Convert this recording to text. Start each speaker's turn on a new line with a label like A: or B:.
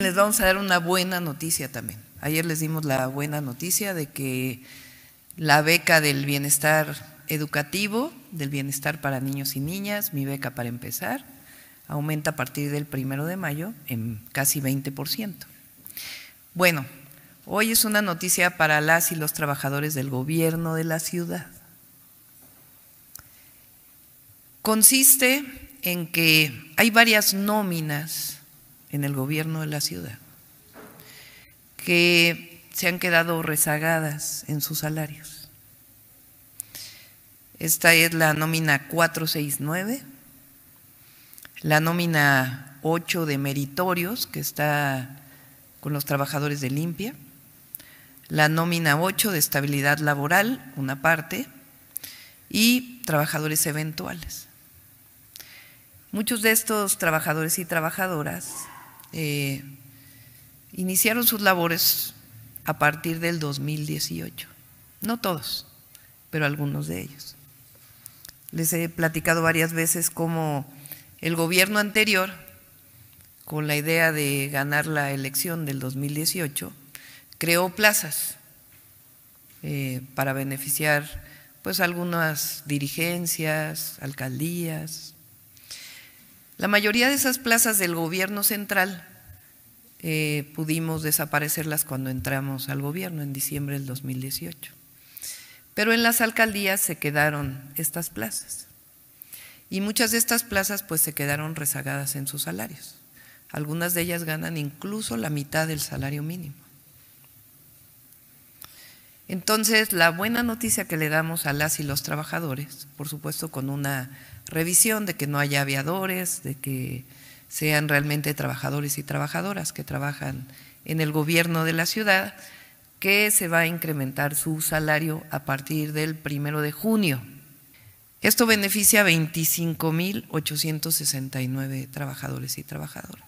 A: Les vamos a dar una buena noticia también. Ayer les dimos la buena noticia de que la beca del bienestar educativo, del bienestar para niños y niñas, mi beca para empezar, aumenta a partir del primero de mayo en casi 20%. Bueno, hoy es una noticia para las y los trabajadores del gobierno de la ciudad. Consiste en que hay varias nóminas en el gobierno de la ciudad, que se han quedado rezagadas en sus salarios. Esta es la nómina 469, la nómina 8 de meritorios, que está con los trabajadores de limpia, la nómina 8 de estabilidad laboral, una parte, y trabajadores eventuales. Muchos de estos trabajadores y trabajadoras eh, iniciaron sus labores a partir del 2018. No todos, pero algunos de ellos. Les he platicado varias veces cómo el gobierno anterior, con la idea de ganar la elección del 2018, creó plazas eh, para beneficiar pues algunas dirigencias, alcaldías, la mayoría de esas plazas del gobierno central eh, pudimos desaparecerlas cuando entramos al gobierno en diciembre del 2018. Pero en las alcaldías se quedaron estas plazas. Y muchas de estas plazas pues se quedaron rezagadas en sus salarios. Algunas de ellas ganan incluso la mitad del salario mínimo. Entonces, la buena noticia que le damos a las y los trabajadores, por supuesto con una revisión de que no haya aviadores, de que sean realmente trabajadores y trabajadoras que trabajan en el gobierno de la ciudad, que se va a incrementar su salario a partir del primero de junio. Esto beneficia a 25.869 trabajadores y trabajadoras.